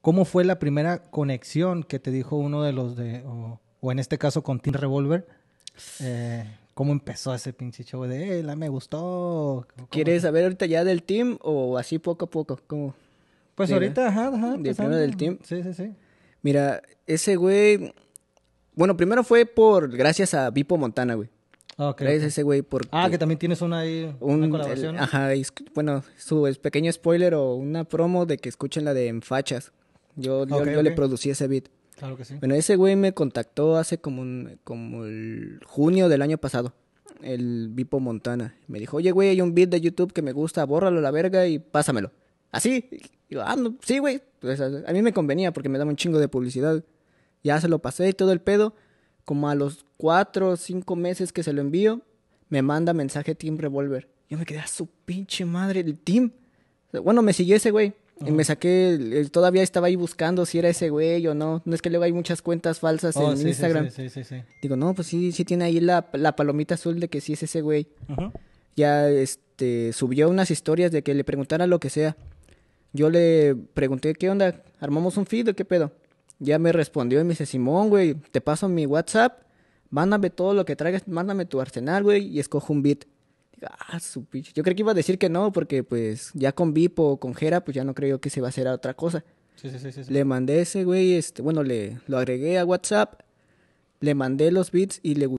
¿Cómo fue la primera conexión que te dijo uno de los de, o, en este caso con Team Revolver? Eh, ¿Cómo empezó ese pinche show de, eh, la me gustó? ¿Quieres saber ahorita ya del team o así poco a poco? Pues ahorita, ajá, ajá. De primero del team. Sí, sí, sí. Mira, ese güey, bueno, primero fue por, gracias a Vipo Montana, güey. Okay, gracias a ese güey por... Ah, que también tienes una ahí, una colaboración. ajá, bueno, su pequeño spoiler o una promo de que escuchen la de en fachas. Yo, yo, le producí ese beat. Claro que sí. Bueno, ese güey me contactó hace como, un, como el junio del año pasado. El Vipo Montana. Me dijo, oye, güey, hay un beat de YouTube que me gusta, bórralo la verga y pásamelo. Así. Y yo, ah, sí, güey. Pues, a mí me convenía porque me daba un chingo de publicidad. Ya se lo pasé y todo el pedo. Como a los cuatro o cinco meses que se lo envío, me manda mensaje Team Revolver. Yo me quedé a su pinche madre, el Team. Bueno, me siguió ese güey. Y me saqué, todavía estaba ahí buscando si era ese güey o no. No es que luego hay muchas cuentas falsas oh, en Instagram. Sí, sí, Digo, no, pues sí, sí tiene ahí la, palomita azul de que sí es ese güey. Ya este, subió unas historias de que le preguntara lo que sea. Yo le pregunté, ¿qué onda? ¿Armamos un feed o qué pedo? Ya me respondió y me dice, Simón, güey, te paso mi WhatsApp. Mándame todo lo que traigas, mándame tu arsenal, güey, y escojo un beat. Ah, su Yo creo que iba a decir que no, porque pues ya con Vip o con Jera, pues ya no creo que se va a hacer a otra cosa. Le mandé ese güey, este, bueno, le lo agregué a WhatsApp, le mandé los beats y le gustó.